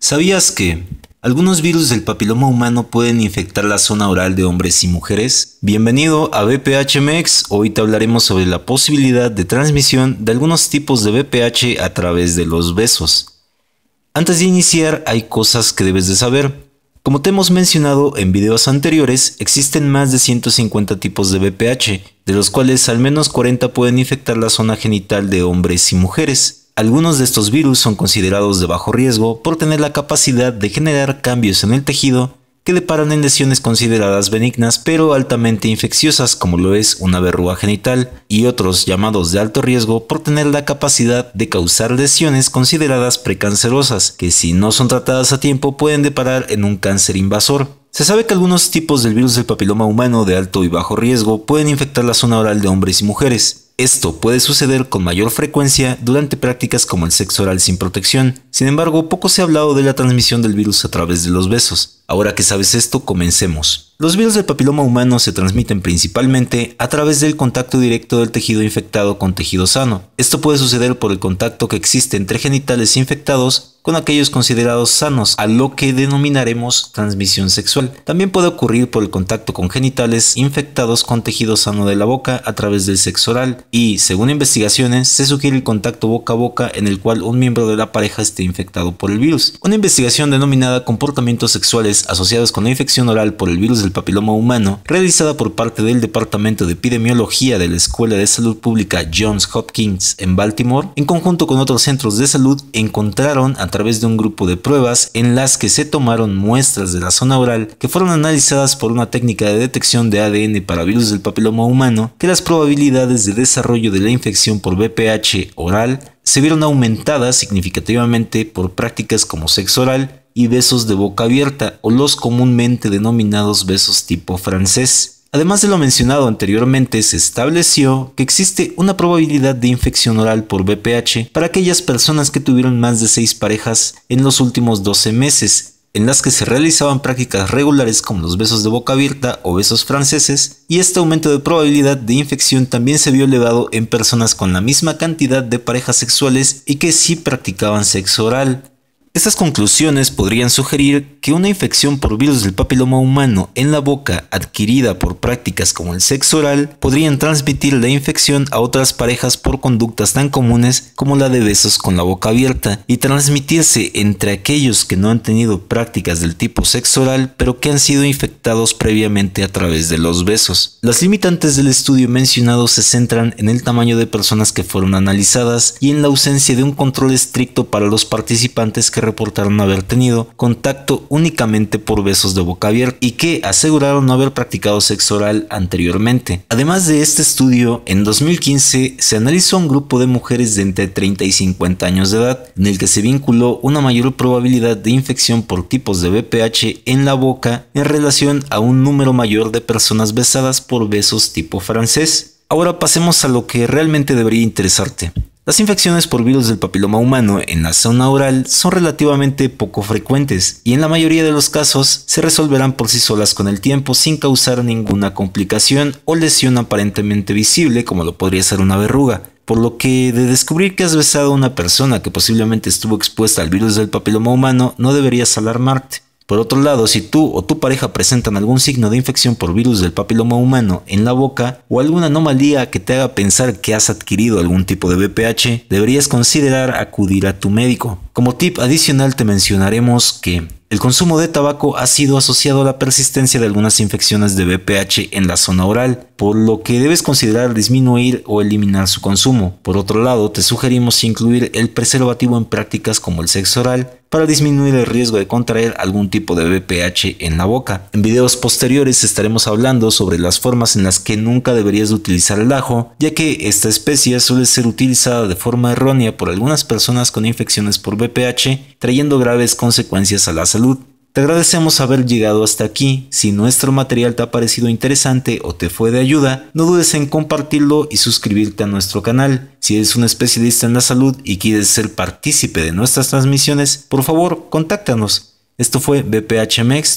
¿Sabías que algunos virus del papiloma humano pueden infectar la zona oral de hombres y mujeres? Bienvenido a BPHMX. Hoy te hablaremos sobre la posibilidad de transmisión de algunos tipos de BPH a través de los besos. Antes de iniciar, hay cosas que debes de saber. Como te hemos mencionado en videos anteriores, existen más de 150 tipos de BPH, de los cuales al menos 40 pueden infectar la zona genital de hombres y mujeres. Algunos de estos virus son considerados de bajo riesgo por tener la capacidad de generar cambios en el tejido que deparan en lesiones consideradas benignas pero altamente infecciosas como lo es una verruga genital y otros llamados de alto riesgo por tener la capacidad de causar lesiones consideradas precancerosas que si no son tratadas a tiempo pueden deparar en un cáncer invasor. Se sabe que algunos tipos del virus del papiloma humano de alto y bajo riesgo pueden infectar la zona oral de hombres y mujeres, esto puede suceder con mayor frecuencia durante prácticas como el sexo oral sin protección. Sin embargo, poco se ha hablado de la transmisión del virus a través de los besos. Ahora que sabes esto, comencemos. Los virus del papiloma humano se transmiten principalmente a través del contacto directo del tejido infectado con tejido sano. Esto puede suceder por el contacto que existe entre genitales infectados con aquellos considerados sanos, a lo que denominaremos transmisión sexual. También puede ocurrir por el contacto con genitales infectados con tejido sano de la boca a través del sexo oral y, según investigaciones, se sugiere el contacto boca a boca en el cual un miembro de la pareja esté infectado por el virus. Una investigación denominada Comportamientos sexuales asociados con la infección oral por el virus del papiloma humano, realizada por parte del Departamento de Epidemiología de la Escuela de Salud Pública Johns Hopkins en Baltimore, en conjunto con otros centros de salud, encontraron a través de un grupo de pruebas en las que se tomaron muestras de la zona oral que fueron analizadas por una técnica de detección de ADN para virus del papiloma humano que las probabilidades de desarrollo de la infección por VPH oral se vieron aumentadas significativamente por prácticas como sexo oral y besos de boca abierta o los comúnmente denominados besos tipo francés. Además de lo mencionado anteriormente, se estableció que existe una probabilidad de infección oral por VPH para aquellas personas que tuvieron más de 6 parejas en los últimos 12 meses, en las que se realizaban prácticas regulares como los besos de boca abierta o besos franceses, y este aumento de probabilidad de infección también se vio elevado en personas con la misma cantidad de parejas sexuales y que sí practicaban sexo oral. Estas conclusiones podrían sugerir que una infección por virus del papiloma humano en la boca adquirida por prácticas como el sexo oral podrían transmitir la infección a otras parejas por conductas tan comunes como la de besos con la boca abierta y transmitirse entre aquellos que no han tenido prácticas del tipo sexo oral pero que han sido infectados previamente a través de los besos. Las limitantes del estudio mencionado se centran en el tamaño de personas que fueron analizadas y en la ausencia de un control estricto para los participantes que reportaron haber tenido contacto únicamente por besos de boca abierta y que aseguraron no haber practicado sexo oral anteriormente. Además de este estudio, en 2015 se analizó un grupo de mujeres de entre 30 y 50 años de edad, en el que se vinculó una mayor probabilidad de infección por tipos de BPH en la boca en relación a un número mayor de personas besadas por besos tipo francés. Ahora pasemos a lo que realmente debería interesarte, las infecciones por virus del papiloma humano en la zona oral son relativamente poco frecuentes y en la mayoría de los casos se resolverán por sí solas con el tiempo sin causar ninguna complicación o lesión aparentemente visible como lo podría ser una verruga. Por lo que de descubrir que has besado a una persona que posiblemente estuvo expuesta al virus del papiloma humano no deberías alarmarte. Por otro lado, si tú o tu pareja presentan algún signo de infección por virus del papiloma humano en la boca o alguna anomalía que te haga pensar que has adquirido algún tipo de BPH, deberías considerar acudir a tu médico. Como tip adicional te mencionaremos que el consumo de tabaco ha sido asociado a la persistencia de algunas infecciones de BPH en la zona oral, por lo que debes considerar disminuir o eliminar su consumo. Por otro lado, te sugerimos incluir el preservativo en prácticas como el sexo oral, para disminuir el riesgo de contraer algún tipo de BPH en la boca. En videos posteriores estaremos hablando sobre las formas en las que nunca deberías utilizar el ajo, ya que esta especie suele ser utilizada de forma errónea por algunas personas con infecciones por BPH, trayendo graves consecuencias a la salud. Te agradecemos haber llegado hasta aquí. Si nuestro material te ha parecido interesante o te fue de ayuda, no dudes en compartirlo y suscribirte a nuestro canal. Si eres un especialista en la salud y quieres ser partícipe de nuestras transmisiones, por favor, contáctanos. Esto fue BPHMX, tu